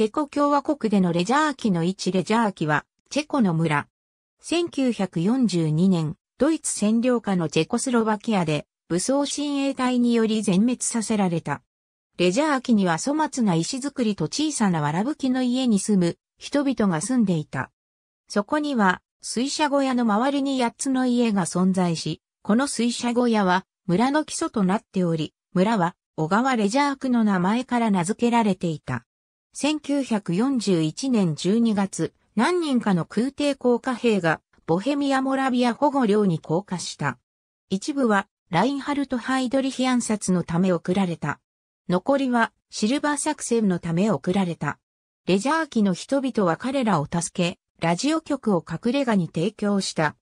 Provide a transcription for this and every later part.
チェコ共和国でのレジャー機の位置レジャー機は、チェコの村。1942年、ドイツ占領下のチェコスロバキアで、武装親衛隊により全滅させられた。レジャー機には粗末な石造りと小さなわらぶきの家に住む人々が住んでいた。そこには、水車小屋の周りに8つの家が存在し、この水車小屋は村の基礎となっており、村は小川レジャー区の名前から名付けられていた。1941年12月、何人かの空挺降下兵がボヘミア・モラビア保護領に降下した。一部はラインハルト・ハイドリヒ暗殺のため送られた。残りはシルバー作戦のため送られた。レジャー機の人々は彼らを助け、ラジオ局を隠れ家に提供した。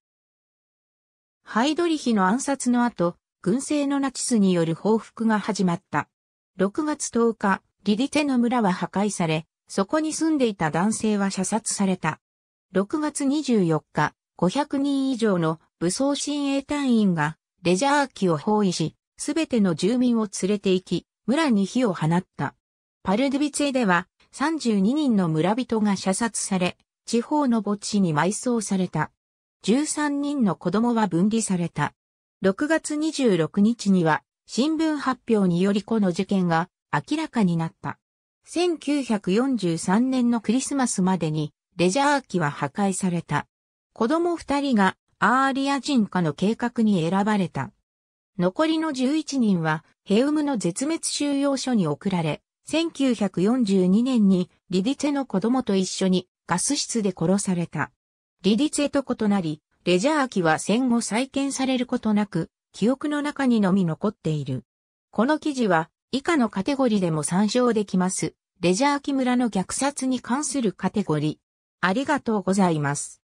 ハイドリヒの暗殺の後、軍政のナチスによる報復が始まった。6月10日、リリテの村は破壊され、そこに住んでいた男性は射殺された。6月24日、500人以上の武装親衛隊員がレジャー機を包囲し、すべての住民を連れて行き、村に火を放った。パルデビツェでは32人の村人が射殺され、地方の墓地に埋葬された。13人の子供は分離された。6月26日には、新聞発表によりこの事件が明らかになった。1943年のクリスマスまでにレジャー機は破壊された。子供二人がアーリア人化の計画に選ばれた。残りの11人はヘウムの絶滅収容所に送られ、1942年にリディツェの子供と一緒にガス室で殺された。リディツェと異なり、レジャー機は戦後再建されることなく、記憶の中にのみ残っている。この記事は以下のカテゴリでも参照できます。レジャー木村の虐殺に関するカテゴリ。ありがとうございます。